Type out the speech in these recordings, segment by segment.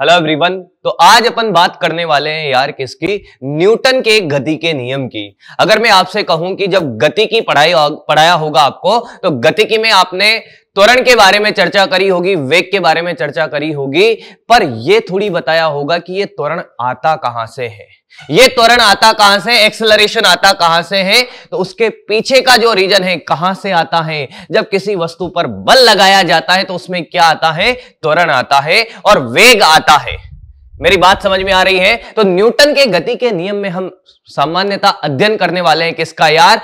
hello everyone तो आज अपन बात करने वाले हैं यार किसकी न्यूटन के गति के नियम की अगर मैं आपसे कहूं कि जब गति की पढ़ाई पढ़ाया होगा आपको तो गति की में आपने त्वरण के बारे में चर्चा करी होगी वेग के बारे में चर्चा करी होगी पर यह थोड़ी बताया होगा कि यह त्वरण आता कहां से है यह त्वरण आता कहां से एक्सलरेशन आता कहां से है तो उसके पीछे का जो रीजन है कहां से आता है जब किसी वस्तु पर बल लगाया जाता है तो उसमें क्या आता है त्वरण आता है और वेग आता है मेरी बात समझ में आ रही है तो न्यूटन के गति के नियम में हम सामान्यता अध्ययन करने वाले हैं किसका यार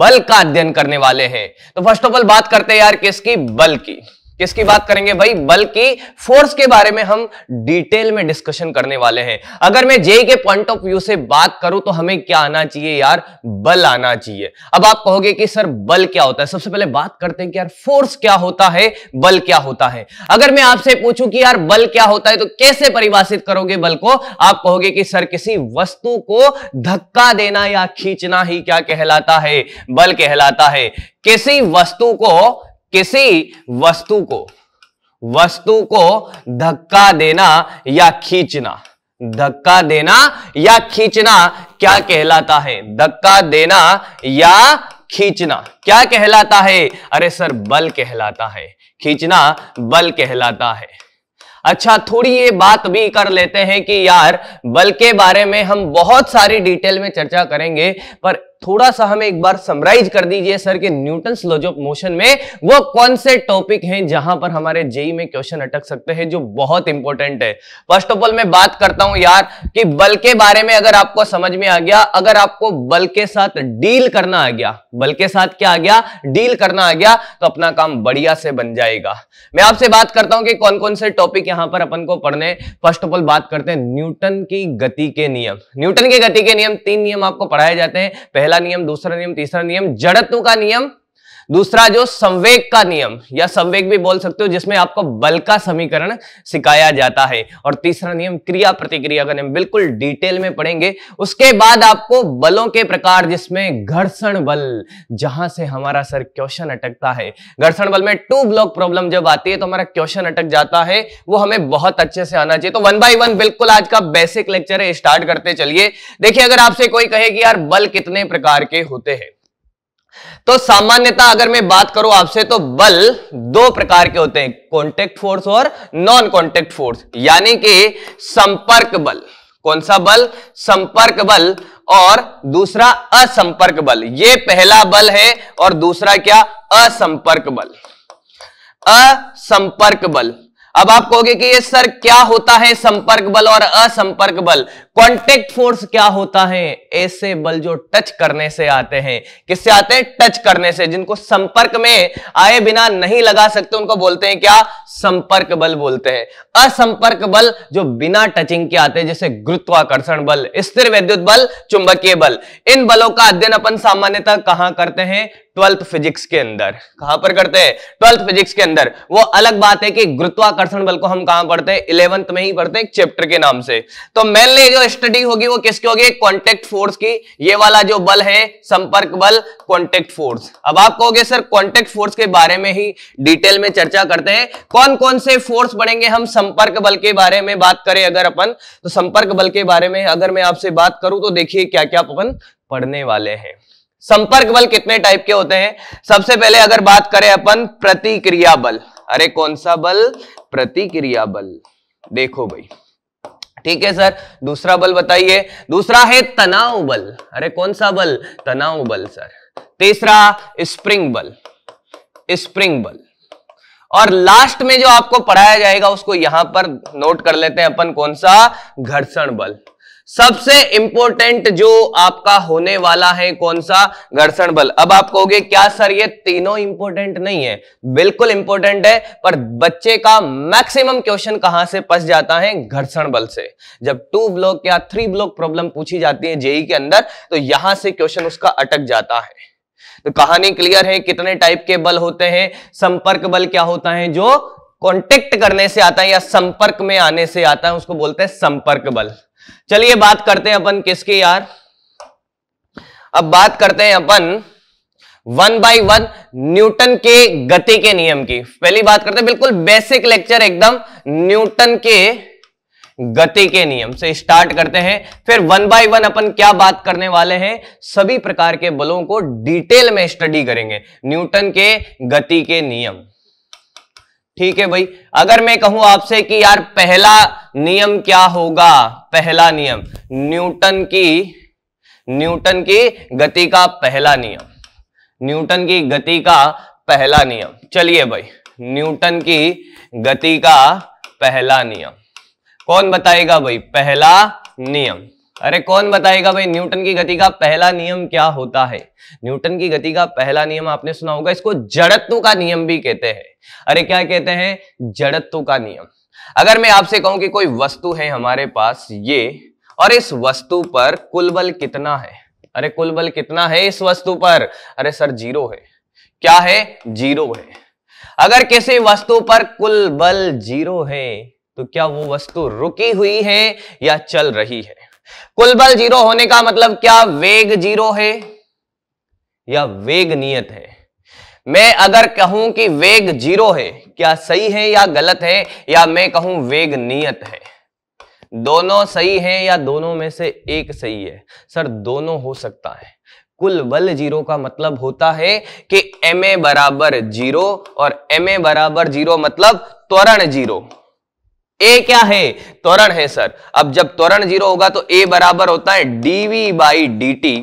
बल का अध्ययन करने वाले हैं तो फर्स्ट ऑफ ऑल बात करते हैं यार किसकी बल की किसकी बात करेंगे भाई बल्कि फोर्स के बारे में हम डिटेल में डिस्कशन करने वाले हैं अगर मैं जे के पॉइंट ऑफ व्यू से बात करूं तो हमें क्या आना चाहिए यार बल आना चाहिए अब आप कहोगे कि सर बल क्या होता है सबसे पहले बात करते हैं कि यार फोर्स क्या होता है बल क्या होता है अगर मैं आपसे पूछूं कि यार बल क्या होता है तो कैसे परिभाषित करोगे बल को आप कहोगे कि सर किसी वस्तु को धक्का देना या खींचना ही क्या कहलाता है बल कहलाता है किसी वस्तु को किसी वस्तु को वस्तु को धक्का देना या खींचना धक्का देना या खींचना क्या कहलाता है धक्का देना या खींचना क्या कहलाता है अरे सर बल कहलाता है खींचना बल कहलाता है अच्छा थोड़ी ये बात भी कर लेते हैं कि यार बल के बारे में हम बहुत सारी डिटेल में चर्चा करेंगे पर थोड़ा सा हमें एक बार समराइज कर दीजिए सर के न्यूटन लॉज ऑफ मोशन में वो कौन से टॉपिक हैं जहां पर हमारे जेई e में क्वेश्चन अटक सकते हैं जो बहुत इंपॉर्टेंट है फर्स्ट ऑफ ऑल मैं बात करता हूं यार कि बल के बारे में अगर आपको समझ में आ गया अगर आपको बल के साथ डील करना आ गया बल के साथ क्या आ गया डील करना आ गया तो अपना काम बढ़िया से बन जाएगा मैं आपसे बात करता हूं कि कौन कौन से टॉपिक यहां पर अपन को पढ़ने फर्स्ट ऑफ ऑल बात करते हैं न्यूटन की गति के नियम न्यूटन की गति के नियम तीन नियम आपको पढ़ाए जाते हैं पहला पहला नियम दूसरा नियम तीसरा नियम जड़त्व का नियम दूसरा जो संवेग का नियम या संवेग भी बोल सकते हो जिसमें आपको बल का समीकरण सिखाया जाता है और तीसरा नियम क्रिया प्रतिक्रिया का नियम बिल्कुल डिटेल में पढ़ेंगे उसके बाद आपको बलों के प्रकार जिसमें घर्षण बल जहां से हमारा सर क्वेश्चन अटकता है घर्षण बल में टू ब्लॉक प्रॉब्लम जब आती है तो हमारा क्वेश्चन अटक जाता है वो हमें बहुत अच्छे से आना चाहिए तो वन बाई वन बिल्कुल आज का बेसिक लेक्चर है स्टार्ट करते चलिए देखिए अगर आपसे कोई कहे कि यार बल कितने प्रकार के होते हैं तो सामान्यता अगर मैं बात करूं आपसे तो बल दो प्रकार के होते हैं कॉन्टेक्ट फोर्स और नॉन कॉन्टेक्ट फोर्स यानी कि संपर्क बल कौन सा बल संपर्क बल और दूसरा असंपर्क बल ये पहला बल है और दूसरा क्या असंपर्क बल असंपर्क बल अब आप कहोगे कि ये सर क्या होता है संपर्क बल और असंपर्क बल कॉन्टेक्ट फोर्स क्या होता है ऐसे बल जो टच करने से आते हैं किससे आते हैं टच करने से जिनको संपर्क में आए बिना नहीं लगा सकते उनको बोलते हैं क्या संपर्क बल बोलते हैं असंपर्क बल जो बिना टचिंग के आते हैं जैसे गुरुत्वाकर्षण बल स्थिर वैद्युत बल चुंबकीय बल इन बलों का अध्ययन अपन सामान्यतः कहां करते हैं ट्वेल्थ फिजिक्स के अंदर कहां पर करते हैं ट्वेल्थ फिजिक्स के अंदर वो अलग बात है कि गुरुत्वाकर्षण बल को हम कहां पढ़ते हैं इलेवंथ में ही पढ़ते हैं चैप्टर के नाम से तो मेनली जो स्टडी होगी वो किसकी होगी कॉन्टेक्ट फोर्स की ये वाला जो बल है संपर्क बल कॉन्टेक्ट फोर्स अब आप कहोगे सर कॉन्टेक्ट फोर्स के बारे में ही डिटेल में चर्चा करते हैं कौन कौन से फोर्स बढ़ेंगे हम संपर्क बल के बारे में बात करें अगर अपन तो संपर्क बल के बारे में अगर मैं आपसे बात करूं तो देखिए क्या क्या अपन पढ़ने वाले हैं संपर्क बल कितने टाइप के होते हैं सबसे पहले अगर बात करें अपन प्रतिक्रिया बल अरे कौन सा बल प्रतिक्रिया बल देखो भाई ठीक है सर दूसरा बल बताइए दूसरा है तनाव बल अरे कौन सा बल तनाव बल सर तीसरा स्प्रिंग बल स्प्रिंग बल और लास्ट में जो आपको पढ़ाया जाएगा उसको यहां पर नोट कर लेते हैं अपन कौन सा घर्षण बल सबसे इंपॉर्टेंट जो आपका होने वाला है कौन सा घर्षण बल अब आप कहोगे क्या सर ये तीनों इंपॉर्टेंट नहीं है बिल्कुल इंपॉर्टेंट है पर बच्चे का मैक्सिमम क्वेश्चन कहां से पस जाता है घर्षण बल से जब टू ब्लॉक या थ्री ब्लॉक प्रॉब्लम पूछी जाती है जेई के अंदर तो यहां से क्वेश्चन उसका अटक जाता है तो कहानी क्लियर है कितने टाइप के बल होते हैं संपर्क बल क्या होता है जो कॉन्टेक्ट करने से आता है या संपर्क में आने से आता है उसको बोलते हैं संपर्क बल चलिए बात करते हैं अपन किसकी यार अब बात करते हैं अपन वन बाई वन न्यूटन के गति के नियम की पहली बात करते हैं बिल्कुल बेसिक लेक्चर एकदम न्यूटन के गति के नियम से स्टार्ट करते हैं फिर वन बाय वन अपन क्या बात करने वाले हैं सभी प्रकार के बलों को डिटेल में स्टडी करेंगे न्यूटन के गति के नियम ठीक है भाई अगर मैं कहूं आपसे कि यार पहला नियम क्या होगा पहला नियम न्यूटन की न्यूटन की गति का पहला नियम न्यूटन की गति का पहला नियम चलिए भाई न्यूटन की गति का पहला नियम कौन बताएगा भाई पहला नियम अरे कौन बताएगा भाई न्यूटन की गति का पहला नियम क्या होता है न्यूटन की गति का पहला नियम आपने सुना होगा इसको जड़त्व का नियम भी कहते हैं अरे क्या कहते हैं जड़त्व का नियम अगर मैं आपसे कहूं कि कोई वस्तु है हमारे पास ये और इस वस्तु पर कुल बल कितना है अरे कुल बल कितना है इस वस्तु पर अरे सर जीरो है क्या है जीरो है अगर किसी वस्तु पर कुल बल जीरो है तो क्या वो वस्तु रुकी हुई है या चल रही है कुल बल जीरो होने का मतलब क्या वेग जीरो है या वेग नियत है मैं अगर कहूं कि वेग जीरो है क्या सही है या गलत है या मैं कहूं वेग नियत है दोनों सही है या दोनों में से एक सही है सर दोनों हो सकता है कुल बल जीरो का मतलब होता है कि एम ए बराबर जीरो और एम ए बराबर जीरो मतलब त्वरण जीरो ए क्या है त्वरण है सर अब जब त्वरण जीरो होगा तो ए बराबर होता है डीवी बाई डी टी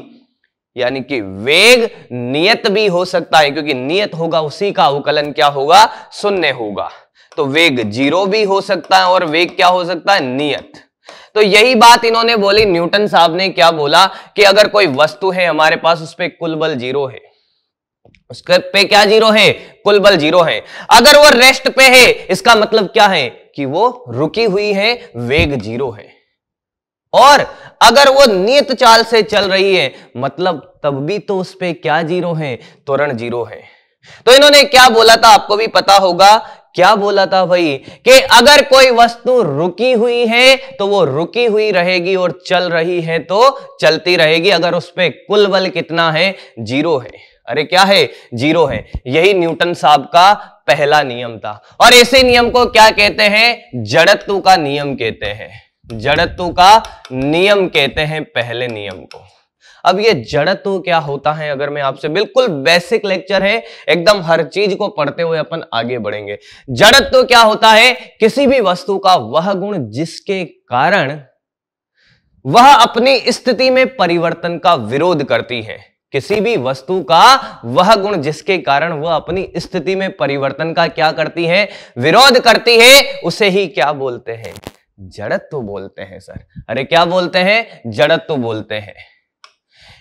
यानी कि वेग नियत भी हो सकता है क्योंकि नियत होगा उसी का अवकलन क्या होगा शून्य होगा तो वेग जीरो भी हो सकता है और वेग क्या हो सकता है नियत तो यही बात इन्होंने बोली न्यूटन साहब ने क्या बोला कि अगर कोई वस्तु है हमारे पास उस पर कुल बल जीरो है उसके पे क्या जीरो है कुल बल जीरो है अगर वो रेस्ट पे है इसका मतलब क्या है कि वो रुकी हुई है वेग जीरो है और अगर वो नियत चाल से चल रही है मतलब तब भी तो उस पर क्या जीरो है त्वरण जीरो है तो इन्होंने क्या बोला था आपको भी पता होगा क्या बोला था भाई कि अगर कोई वस्तु रुकी हुई है तो वो रुकी हुई रहेगी और चल रही है तो चलती रहेगी अगर उस पर कुल बल कितना है जीरो है अरे क्या है जीरो है यही न्यूटन साहब का पहला नियम था और इसी नियम को क्या कहते हैं जड़त्व का नियम कहते हैं जड़त्व का नियम कहते हैं पहले नियम को अब ये जड़त्व क्या होता है अगर मैं आपसे बिल्कुल बेसिक लेक्चर है एकदम हर चीज को पढ़ते हुए अपन आगे बढ़ेंगे जड़त्व क्या होता है किसी भी वस्तु का वह गुण जिसके कारण वह अपनी स्थिति में परिवर्तन का विरोध करती है किसी भी वस्तु का वह गुण जिसके कारण वह अपनी स्थिति में परिवर्तन का क्या करती है विरोध करती है उसे ही क्या बोलते हैं तो बोलते हैं सर अरे क्या बोलते हैं तो बोलते हैं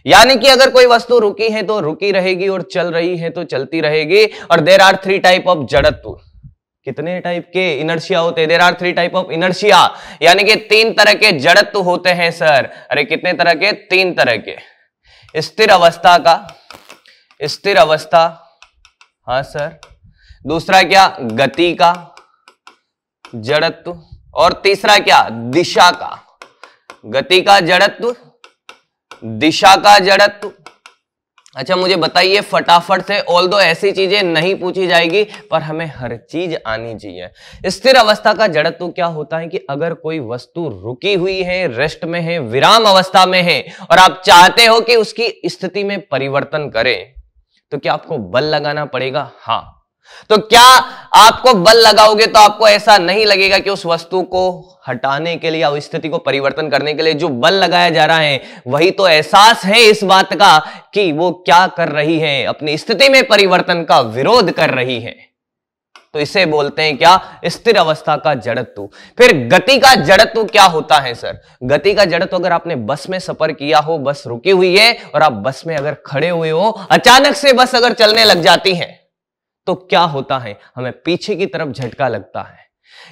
यानी कि अगर कोई वस्तु रुकी है तो रुकी रहेगी और चल रही है तो चलती रहेगी और there are three type of जड़त्व कितने टाइप के इनर्शिया होते हैं there are three type of inertia यानी कि तीन तरह के जड़त्व होते हैं सर अरे कितने तरह के तीन तरह के स्थिर अवस्था का स्थिर अवस्था हाँ सर दूसरा क्या गति का जड़त्व और तीसरा क्या दिशा का गति का जड़त्व दिशा का जड़त्व अच्छा मुझे बताइए फटाफट से ऑल दो ऐसी चीजें नहीं पूछी जाएगी पर हमें हर चीज आनी चाहिए स्थिर अवस्था का जड़त्व क्या होता है कि अगर कोई वस्तु रुकी हुई है रेस्ट में है विराम अवस्था में है और आप चाहते हो कि उसकी स्थिति में परिवर्तन करें तो क्या आपको बल लगाना पड़ेगा हाँ तो क्या आपको बल लगाओगे तो आपको ऐसा नहीं लगेगा कि उस वस्तु को हटाने के लिए या स्थिति को परिवर्तन करने के लिए जो बल लगाया जा रहा है वही तो एहसास है इस बात का कि वो क्या कर रही है अपनी स्थिति में परिवर्तन का विरोध कर रही है तो इसे बोलते हैं क्या स्थिर अवस्था का जड़त्व फिर गति का जड़त्व क्या होता है सर गति का जड़त्व अगर आपने बस में सफर किया हो बस रुकी हुई है और आप बस में अगर खड़े हुए हो अचानक से बस अगर चलने लग जाती है तो क्या होता है हमें पीछे की तरफ झटका लगता है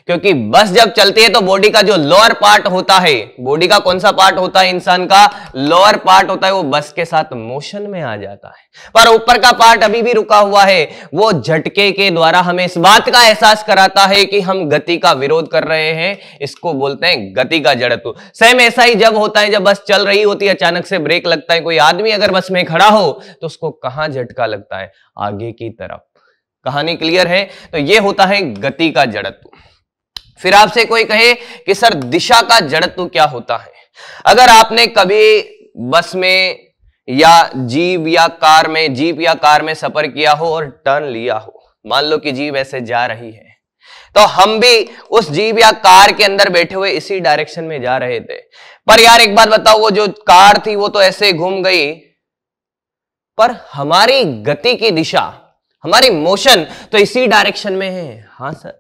क्योंकि बस जब चलती है तो बॉडी का जो लोअर पार्ट होता है बॉडी का कौन सा पार्ट होता है इंसान का लोअर पार्ट होता है वो बस के साथ मोशन में आ जाता है पर ऊपर का पार्ट अभी भी रुका हुआ है वो झटके के द्वारा हमें इस बात का एहसास कराता है कि हम गति का विरोध कर रहे हैं इसको बोलते हैं गति का जड़त्व सेम ऐसा ही जब होता है जब बस चल रही होती है अचानक से ब्रेक लगता है कोई आदमी अगर बस में खड़ा हो तो उसको कहां झटका लगता है आगे की तरफ कहानी क्लियर है तो ये होता है गति का जड़त्व फिर आपसे कोई कहे कि सर दिशा का जड़त्व क्या होता है अगर आपने कभी बस में या जीप या कार में जीप या कार में सफर किया हो और टर्न लिया हो मान लो कि जीप ऐसे जा रही है तो हम भी उस जीप या कार के अंदर बैठे हुए इसी डायरेक्शन में जा रहे थे पर यार एक बात बताओ वो जो कार थी वो तो ऐसे घूम गई पर हमारी गति की दिशा हमारी मोशन तो इसी डायरेक्शन में है हाँ सर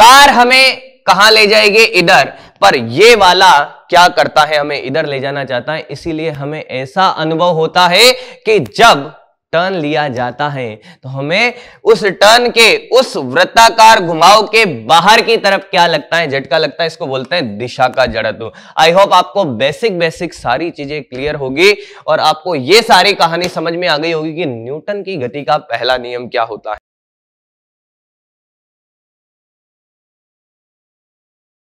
कार हमें कहा ले जाएगी इधर पर ये वाला क्या करता है हमें इधर ले जाना चाहता है इसीलिए हमें ऐसा अनुभव होता है कि जब टर्न लिया जाता है तो हमें उस टर्न के उस वृत्ताकार घुमाव के बाहर की तरफ क्या लगता है झटका लगता है इसको बोलते हैं दिशा का जड़त्व आई होप आपको बेसिक बेसिक सारी चीजें क्लियर होगी और आपको ये सारी कहानी समझ में आ गई होगी कि न्यूटन की गति का पहला नियम क्या होता है